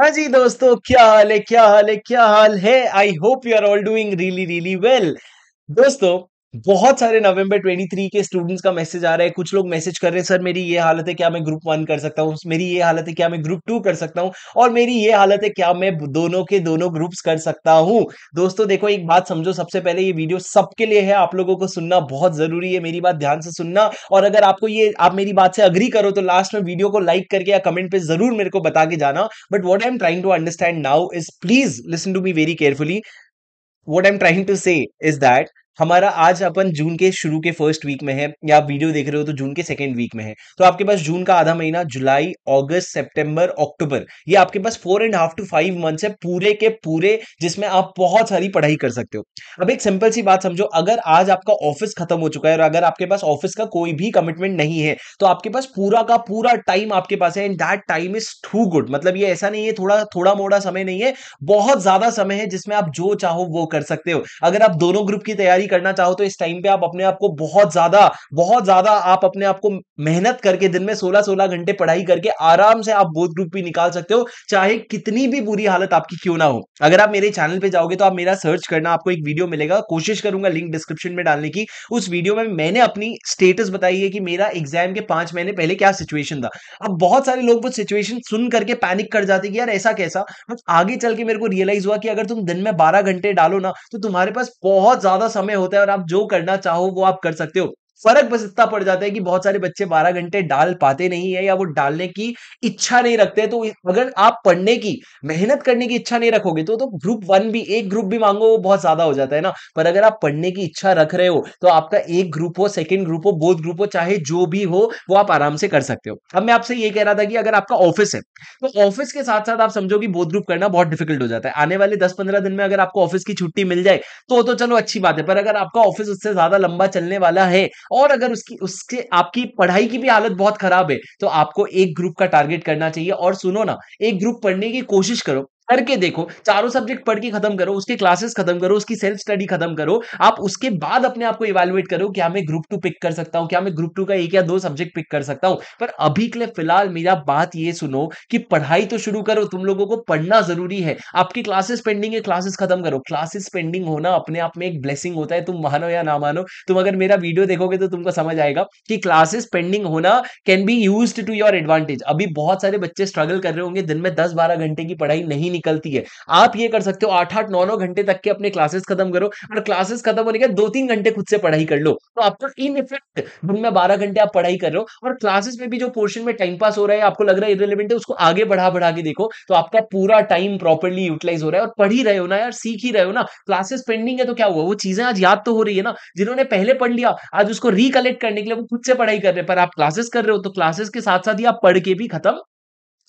हाँ जी दोस्तों क्या हाल है क्या हाल है क्या हाल है I hope you are all doing really really well दोस्तों बहुत सारे नवंबर 23 के स्टूडेंट्स का मैसेज आ रहा है कुछ लोग मैसेज कर रहे हैं सर मेरी ये हालत है क्या मैं ग्रुप वन कर सकता हूँ मेरी ये हालत है क्या मैं ग्रुप टू कर सकता हूँ और मेरी ये हालत है क्या मैं दोनों के दोनों ग्रुप्स कर सकता हूँ दोस्तों देखो एक बात समझो सबसे पहले ये वीडियो सबके लिए है आप लोगों को सुनना बहुत जरूरी है मेरी बात ध्यान से सुनना और अगर आपको ये आप मेरी बात से अग्री करो तो लास्ट में वीडियो को लाइक करके या कमेंट पे जरूर मेरे को बता के जाना but what I am trying to understand now is please listen to me very carefully what I am trying to say is that हमारा आज अपन जून के शुरू के फर्स्ट वीक में है या आप वीडियो देख रहे हो तो जून के सेकेंड वीक में है तो आपके पास जून का आधा महीना जुलाई अगस्त सितंबर अक्टूबर ये आपके पास four and half two five months है पूरे के पूरे जिसमें आप बहुत सारी पढ़ाई कर सकते हो अब एक सिंपल सी बात समझो अगर आज आपका ऑफिस खत्म हो चुका है और अगर आपके पास ऑफिस का कोई भी कमिटमेंट नहीं है तो आपके पास पूरा का पूरा टाइम आपके पास है and that time is too good मतलब ये ऐसा नहीं है थोड़ा थोड़ा मोड़ा समय नहीं है बहुत ज्यादा समय है जिसमें आप जो चाहो वो कर सकते हो अगर आप दोनों ग्रुप की तैयारी तैयारी करना चाहो तो इस टाइम पे आप अपने आप को बहुत ज्यादा बहुत ज्यादा आप अपने आप को मेहनत करके दिन में 16-16 घंटे पढ़ाई करके आराम से आप बोध ग्रुप भी निकाल सकते हो चाहे कितनी भी बुरी हालत आपकी क्यों ना हो अगर आप मेरे चैनल पे जाओगे तो आप मेरा सर्च करना आपको एक वीडियो मिलेगा कोशिश करूंगा लिंक डिस्क्रिप्शन में डालने की उस वीडियो में मैंने अपनी स्टेटस बताई है कि मेरा एग्जाम के पांच महीने पहले क्या सिचुएशन था अब बहुत सारे लोग वो सिचुएशन सुन करके पैनिक कर जाते कि यार ऐसा कैसा आगे चल के मेरे को रियलाइज हुआ कि अगर तुम दिन में बारह घंटे डालो ना तो तुम्हारे पास बहुत ज्यादा समय में होता है और आप जो करना चाहो वो आप कर सकते हो फर्क बस इतना पड़ जाता है कि बहुत सारे बच्चे बारह घंटे डाल पाते नहीं है या वो डालने की इच्छा नहीं रखते तो अगर आप पढ़ने की मेहनत करने की इच्छा नहीं रखोगे तो तो ग्रुप वन भी एक ग्रुप भी मांगो वो बहुत ज्यादा हो जाता है ना पर अगर आप पढ़ने की इच्छा रख रहे हो तो आपका एक ग्रुप हो सेकेंड ग्रुप हो बोध ग्रुप हो चाहे जो भी हो वो आप आराम से कर सकते हो अब मैं आपसे ये कह रहा था कि अगर आपका ऑफिस है तो ऑफिस के साथ साथ आप समझो कि बोध ग्रुप करना बहुत डिफिकल्ट हो जाता है आने वाले दस पंद्रह दिन में अगर आपको ऑफिस की छुट्टी मिल जाए तो तो चलो अच्छी बात है पर अगर आपका ऑफिस उससे ज्यादा लंबा चलने वाला है और अगर उसकी उसके आपकी पढ़ाई की भी हालत बहुत खराब है तो आपको एक ग्रुप का टारगेट करना चाहिए और सुनो ना एक ग्रुप पढ़ने की कोशिश करो करके देखो चारों सब्जेक्ट पढ़ के खत्म करो उसके क्लासेस खत्म करो उसकी सेल्फ स्टडी खत्म करो आप उसके बाद अपने आप को इवेलुएट करो क्या हाँ, मैं ग्रुप टू पिक कर सकता हूँ क्या मैं ग्रुप टू का एक या दो सब्जेक्ट पिक कर सकता हूँ पर अभी के लिए फिलहाल मेरा बात ये सुनो कि पढ़ाई तो शुरू करो तुम लोगों को पढ़ना जरूरी है आपकी क्लासेस पेंडिंग है क्लासेस खत्म करो क्लासेस पेंडिंग होना अपने आप में एक ब्लेसिंग होता है तुम मानो या ना मानो तुम अगर मेरा वीडियो देखोगे तो तुमको समझ आएगा कि क्लासेस पेंडिंग होना can be use to your advantage अभी बहुत सारे बच्चे स्ट्रगल कर रहे होंगे दिन में दस बारह घंटे की पढ़ाई नहीं निकलती है आप ये कर सकते हो आठ आठ नौ नौ घंटे तक के अपने क्लासेस खत्म करो और क्लासेस खत्म होने के दो तीन घंटे खुद से पढ़ाई कर लो तो आपको इन इफेक्ट दिन में बारह घंटे आप पढ़ाई कर रहे हो और क्लासेस में भी जो पोर्शन में टाइम पास हो रहा है आपको लग रहा है इरेलीवेंट है उसको आगे बढ़ा बढ़ा के देखो तो आपका पूरा टाइम प्रॉपरली यूटिलाइज हो रहा है और पढ़ ही रहे हो ना यार सीख ही रहे हो ना क्लासेस पेंडिंग है तो क्या हुआ वो चीजें आज याद तो हो रही है ना जिन्होंने पहले पढ़ लिया आज उसको रिकलेक्ट करने के लिए वो खुद से पढ़ाई कर रहे हैं पर आप क्लासेस कर रहे हो तो क्लासेस के साथ साथ ही आप पढ़ के भी खत्म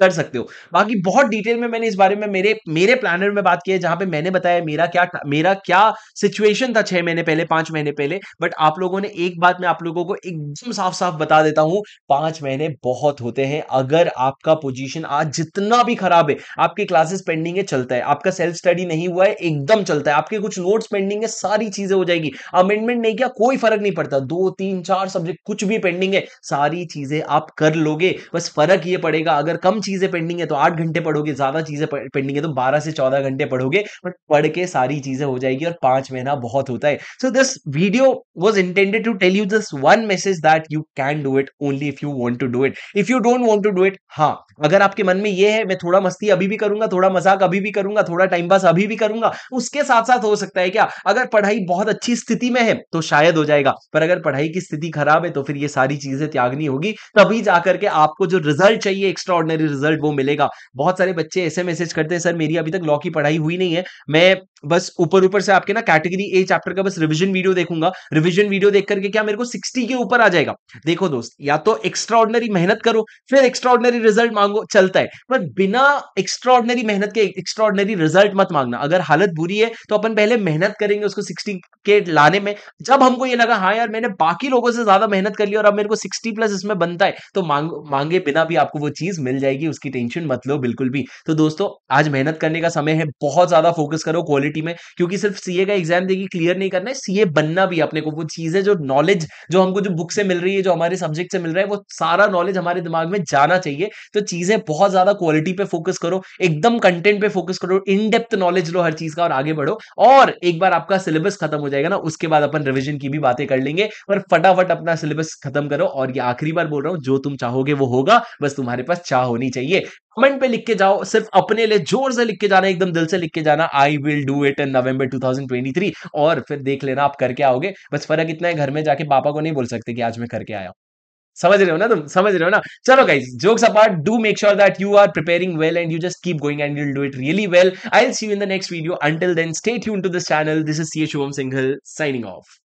कर सकते हो बाकी बहुत डिटेल में मैंने इस बारे में मेरे मेरे प्लानर में बात की है जहां पे मैंने बताया मेरा क्या मेरा क्या सिचुएशन था छह महीने पहले पांच महीने पहले बट आप लोगों ने एक बात मैं आप लोगों को एकदम साफ साफ बता देता हूं पांच महीने बहुत होते हैं अगर आपका पोजिशन आज जितना भी खराब है आपकी क्लासेस पेंडिंग है चलता है आपका सेल्फ स्टडी नहीं हुआ है एकदम चलता है आपके कुछ नोट्स पेंडिंग है सारी चीजें हो जाएगी अमेंडमेंट नहीं किया कोई फर्क नहीं पड़ता दो तीन चार सब्जेक्ट कुछ भी पेंडिंग है सारी चीजें आप कर लोगे बस फर्क ये पड़ेगा अगर कम चीज चीज़ें पेंडिंग है तो आठ घंटे पढ़ोगे ज़्यादा चीज़ें पेंडिंग है तो बारह से चौदह घंटे पढ़ोगे बट पढ़ के सारी चीज़ें हो जाएगी और पांच महीना बहुत होता है so this video was intended to tell you this one message that you can do it only if you want to do it if you don't want to do it हाँ अगर आपके मन में ये है मैं थोड़ा मस्ती अभी भी करूंगा थोड़ा मजाक अभी भी करूंगा थोड़ा टाइम पास अभी भी करूंगा उसके साथ साथ हो सकता है क्या अगर पढ़ाई बहुत अच्छी स्थिति में है तो शायद हो जाएगा पर अगर पढ़ाई की स्थिति खराब है तो फिर ये सारी चीजें त्यागनी होगी तभी जाकर के आपको जो रिजल्ट चाहिए एक्स्ट्रा रिजल्ट वो मिलेगा बहुत सारे बच्चे ऐसे मैसेज करते हैं सर मेरी अभी तक लॉ की पढ़ाई हुई नहीं है मैं बस ऊपर ऊपर से आपके ना कैटेगरी ए चैप्टर का बस रिविजन वीडियो देखूंगा रिविजन वीडियो देख करके क्या मेरे को सिक्सटी के ऊपर आ जाएगा देखो दोस्त या तो एक्स्ट्रॉर्डनरी मेहनत करो फिर एक्स्ट्रॉर्डनरी रिजल्ट मांगो चलता है पर बिना एक्स्ट्रॉर्डनरी मेहनत के एक्स्ट्रॉर्डनरी रिजल्ट मत मांगना अगर हालत बुरी है तो अपन पहले मेहनत करेंगे उसको सिक्सटी के लाने में जब हमको ये लगा हाँ यार मैंने बाकी लोगों से ज्यादा मेहनत कर ली और अब मेरे को सिक्सटी प्लस इसमें बनता है तो मांग मांगे बिना भी आपको वो चीज मिल जाएगी जाएगी उसकी टेंशन मत लो बिल्कुल भी तो दोस्तों आज मेहनत करने का समय है बहुत ज्यादा फोकस करो क्वालिटी में क्योंकि सिर्फ सीए का एग्जाम देगी क्लियर नहीं करना है सीए बनना भी अपने को वो चीजें जो नॉलेज जो हमको जो बुक से मिल रही है जो हमारे सब्जेक्ट से मिल रहा है वो सारा नॉलेज हमारे दिमाग में जाना चाहिए तो चीजें बहुत ज्यादा क्वालिटी पे फोकस करो एकदम कंटेंट पे फोकस करो इन डेप्थ नॉलेज लो हर चीज का और आगे बढ़ो और एक बार आपका सिलेबस खत्म हो जाएगा ना उसके बाद अपन रिविजन की भी बातें कर लेंगे और फटाफट अपना सिलेबस खत्म करो और ये आखिरी बार बोल रहा हूं जो तुम चाहोगे वो होगा बस तुम्हारे पास चाह होनी चाहिए कमेंट पे लिख के जाओ सिर्फ अपने लिए जोर से लिख के जाना एकदम दिल से लिख के जाना I will do it in November 2023 और फिर देख लेना आप करके आओगे बस फर्क इतना है घर में जाके पापा को नहीं बोल सकते कि आज मैं करके आया हूं समझ रहे हो ना तुम समझ रहे हो ना चलो guys jokes apart do make sure that you are preparing well and you just keep going and will do it really well I will see you in the next video until then stay tune to this channel this is C H Om Singhal signing of